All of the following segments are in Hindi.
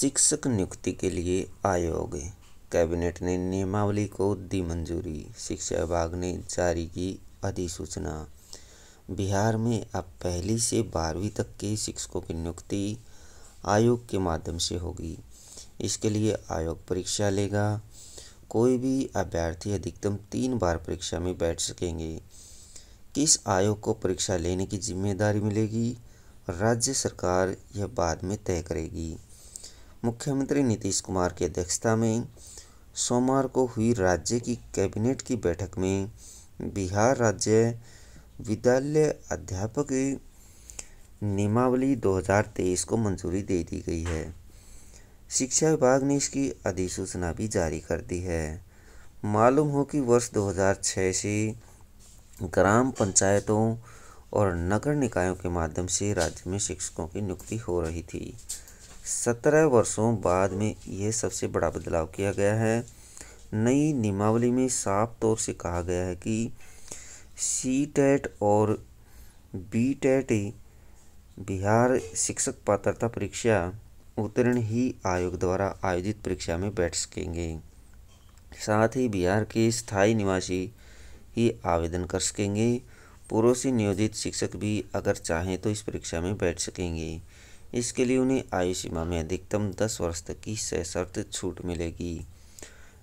शिक्षक नियुक्ति के लिए आयोग कैबिनेट ने नियमावली को दी मंजूरी शिक्षा विभाग ने जारी की अधिसूचना बिहार में अब पहली से बारहवीं तक के शिक्षकों की नियुक्ति आयोग के माध्यम से होगी इसके लिए आयोग परीक्षा लेगा कोई भी अभ्यर्थी अधिकतम तीन बार परीक्षा में बैठ सकेंगे किस आयोग को परीक्षा लेने की जिम्मेदारी मिलेगी राज्य सरकार यह बाद में तय करेगी मुख्यमंत्री नीतीश कुमार की अध्यक्षता में सोमवार को हुई राज्य की कैबिनेट की बैठक में बिहार राज्य विद्यालय अध्यापक नियमावली 2023 को मंजूरी दे दी गई है शिक्षा विभाग ने इसकी अधिसूचना भी जारी कर दी है मालूम हो कि वर्ष 2006 से ग्राम पंचायतों और नगर निकायों के माध्यम से राज्य में शिक्षकों की नियुक्ति हो रही थी सत्रह वर्षों बाद में यह सबसे बड़ा बदलाव किया गया है नई नियमावली में साफ तौर से कहा गया है कि सी टेट e और बी टेट e बिहार शिक्षक पात्रता परीक्षा उत्तीर्ण ही आयोग द्वारा आयोजित परीक्षा में बैठ सकेंगे साथ ही बिहार के स्थायी निवासी ही आवेदन कर सकेंगे पूर्व से नियोजित शिक्षक भी अगर चाहें तो इस परीक्षा में बैठ सकेंगे इसके लिए उन्हें आयु सीमा में अधिकतम दस वर्ष तक की सशर्त छूट मिलेगी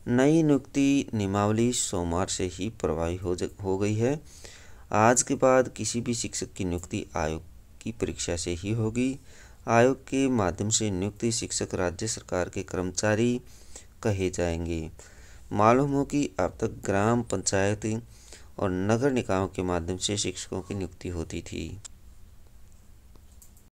नई नियुक्ति नियमावली सोमवार से ही प्रभावी हो हो गई है आज के बाद किसी भी शिक्षक की नियुक्ति आयोग की परीक्षा से ही होगी आयोग के माध्यम से नियुक्ति शिक्षक राज्य सरकार के कर्मचारी कहे जाएंगे मालूम हो कि अब तक ग्राम पंचायत और नगर निकायों के माध्यम से शिक्षकों की नियुक्ति होती थी